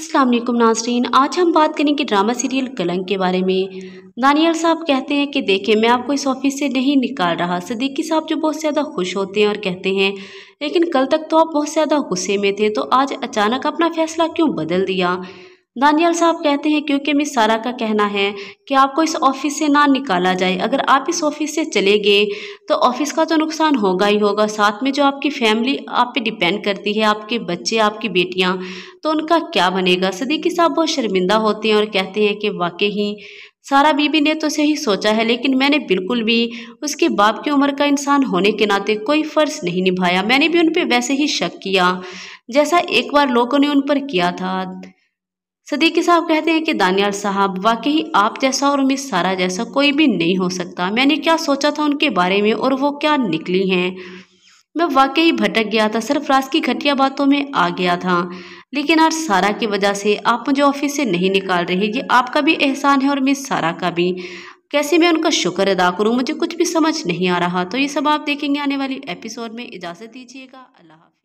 असलम नाजरीन आज हम बात करेंगे ड्रामा सीरियल कलंक के बारे में दानियल साहब कहते हैं कि देखें मैं आपको इस ऑफिस से नहीं निकाल रहा सदीकी साहब जो बहुत ज़्यादा खुश होते हैं और कहते हैं लेकिन कल तक तो आप बहुत ज़्यादा गुस्से में थे तो आज अचानक अपना फैसला क्यों बदल दिया दानियाल साहब कहते हैं क्योंकि मिस सारा का कहना है कि आपको इस ऑफिस से ना निकाला जाए अगर आप इस ऑफिस से चले गए तो ऑफिस का तो नुकसान होगा ही होगा साथ में जो आपकी फैमिली आप पे डिपेंड करती है आपके बच्चे आपकी बेटियां तो उनका क्या बनेगा सदीकी साहब बहुत शर्मिंदा होते हैं और कहते हैं कि वाकई ही सारा बीबी ने तो सही सोचा है लेकिन मैंने बिल्कुल भी उसके बाप की उम्र का इंसान होने के नाते कोई फ़र्ज़ नहीं निभाया मैंने भी उन पर वैसे ही शक किया जैसा एक बार लोगों ने उन पर किया था सदीकी साहब कहते हैं कि दानियाल साहब वाकई आप जैसा और मिस सारा जैसा कोई भी नहीं हो सकता मैंने क्या सोचा था उनके बारे में और वो क्या निकली हैं मैं वाकई भटक गया था सरफराज की घटिया बातों में आ गया था लेकिन आज सारा की वजह से आप मुझे ऑफिस से नहीं निकाल रहे ये आपका भी एहसान है और मिस सारा का भी कैसे मैं उनका शुक्र अदा करूँ मुझे कुछ भी समझ नहीं आ रहा तो ये सब आप देखेंगे आने वाली एपिसोड में इजाज़त दीजिएगा अल्लाह